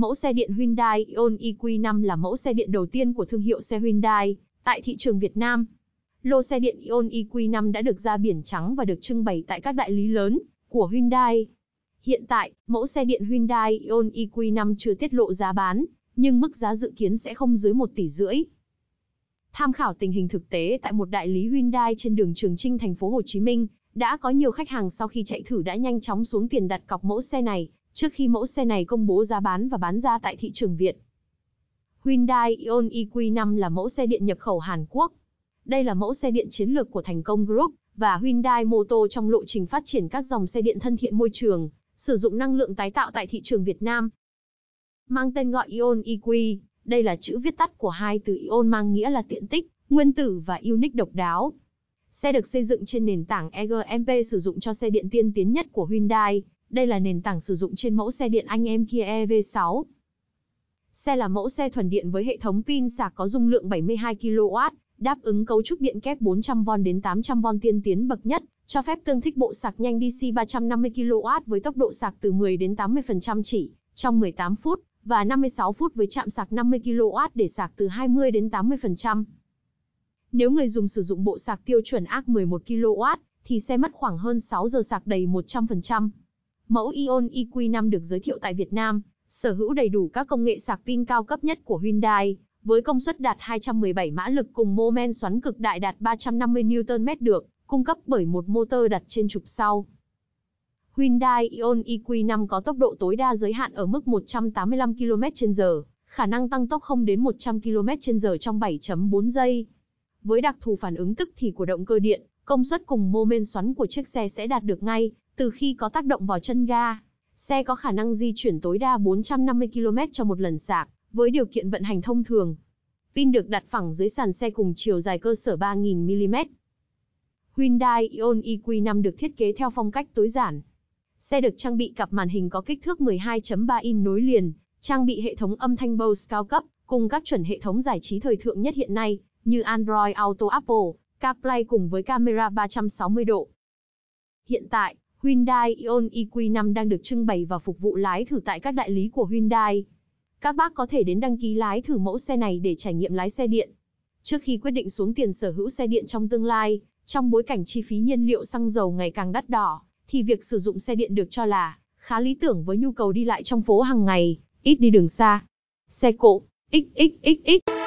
Mẫu xe điện Hyundai Ion EQ5 là mẫu xe điện đầu tiên của thương hiệu xe Hyundai tại thị trường Việt Nam. Lô xe điện Ion EQ5 đã được ra biển trắng và được trưng bày tại các đại lý lớn của Hyundai. Hiện tại, mẫu xe điện Hyundai Ion EQ5 chưa tiết lộ giá bán, nhưng mức giá dự kiến sẽ không dưới 1 tỷ rưỡi. Tham khảo tình hình thực tế tại một đại lý Hyundai trên đường Trường Trinh thành phố Hồ Chí Minh, đã có nhiều khách hàng sau khi chạy thử đã nhanh chóng xuống tiền đặt cọc mẫu xe này trước khi mẫu xe này công bố giá bán và bán ra tại thị trường Việt. Hyundai Ion EQ5 là mẫu xe điện nhập khẩu Hàn Quốc. Đây là mẫu xe điện chiến lược của Thành Công Group và Hyundai Motor trong lộ trình phát triển các dòng xe điện thân thiện môi trường, sử dụng năng lượng tái tạo tại thị trường Việt Nam. Mang tên gọi Ion EQ, đây là chữ viết tắt của hai từ Ion mang nghĩa là tiện tích, nguyên tử và Unique độc đáo. Xe được xây dựng trên nền tảng EGMP sử dụng cho xe điện tiên tiến nhất của Hyundai, đây là nền tảng sử dụng trên mẫu xe điện anh em Kia EV6. Xe là mẫu xe thuần điện với hệ thống pin sạc có dung lượng 72 kW, đáp ứng cấu trúc điện kép 400V đến 800V tiên tiến bậc nhất, cho phép tương thích bộ sạc nhanh DC 350 kW với tốc độ sạc từ 10 đến 80% chỉ trong 18 phút và 56 phút với chạm sạc 50 kW để sạc từ 20 đến 80%. Nếu người dùng sử dụng bộ sạc tiêu chuẩn AC 11 kW thì xe mất khoảng hơn 6 giờ sạc đầy 100%. Mẫu Ion EQ5 được giới thiệu tại Việt Nam, sở hữu đầy đủ các công nghệ sạc pin cao cấp nhất của Hyundai, với công suất đạt 217 mã lực cùng mô men xoắn cực đại đạt 350 Nm được, cung cấp bởi một motor đặt trên trục sau. Hyundai Ion EQ5 có tốc độ tối đa giới hạn ở mức 185 km/h, khả năng tăng tốc không đến 100 km/h trong 7.4 giây. Với đặc thù phản ứng tức thì của động cơ điện, công suất cùng mô men xoắn của chiếc xe sẽ đạt được ngay, từ khi có tác động vào chân ga, xe có khả năng di chuyển tối đa 450 km cho một lần sạc, với điều kiện vận hành thông thường. Pin được đặt phẳng dưới sàn xe cùng chiều dài cơ sở 3.000 mm. Hyundai Ion EQ5 được thiết kế theo phong cách tối giản. Xe được trang bị cặp màn hình có kích thước 12.3 in nối liền, trang bị hệ thống âm thanh Bose cao cấp, cùng các chuẩn hệ thống giải trí thời thượng nhất hiện nay, như Android Auto Apple, CarPlay cùng với camera 360 độ. Hiện tại, Hyundai Ion EQ5 đang được trưng bày và phục vụ lái thử tại các đại lý của Hyundai. Các bác có thể đến đăng ký lái thử mẫu xe này để trải nghiệm lái xe điện. Trước khi quyết định xuống tiền sở hữu xe điện trong tương lai, trong bối cảnh chi phí nhiên liệu xăng dầu ngày càng đắt đỏ, thì việc sử dụng xe điện được cho là khá lý tưởng với nhu cầu đi lại trong phố hàng ngày, ít đi đường xa. Xe cộ, xxxx.